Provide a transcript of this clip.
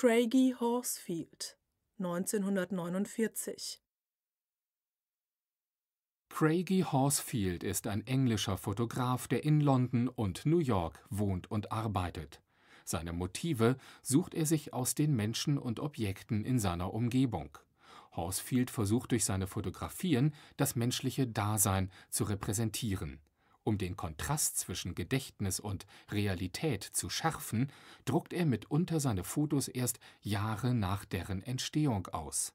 Craigie Horsfield 1949 Craigie Horsfield ist ein englischer Fotograf, der in London und New York wohnt und arbeitet. Seine Motive sucht er sich aus den Menschen und Objekten in seiner Umgebung. Horsfield versucht durch seine Fotografien das menschliche Dasein zu repräsentieren. Um den Kontrast zwischen Gedächtnis und Realität zu schärfen, druckt er mitunter seine Fotos erst Jahre nach deren Entstehung aus